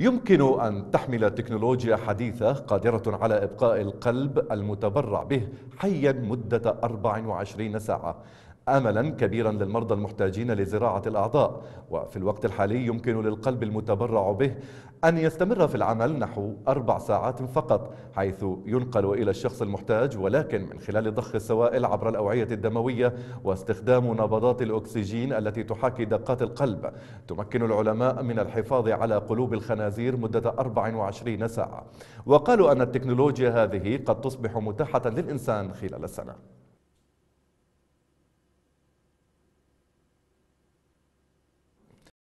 يمكن أن تحمل تكنولوجيا حديثة قادرة على إبقاء القلب المتبرع به حيا مدة 24 ساعة املا كبيرا للمرضى المحتاجين لزراعه الاعضاء وفي الوقت الحالي يمكن للقلب المتبرع به ان يستمر في العمل نحو اربع ساعات فقط حيث ينقل الى الشخص المحتاج ولكن من خلال ضخ السوائل عبر الاوعيه الدمويه واستخدام نبضات الاكسجين التي تحاكي دقات القلب تمكن العلماء من الحفاظ على قلوب الخنازير مده 24 ساعه وقالوا ان التكنولوجيا هذه قد تصبح متاحه للانسان خلال السنه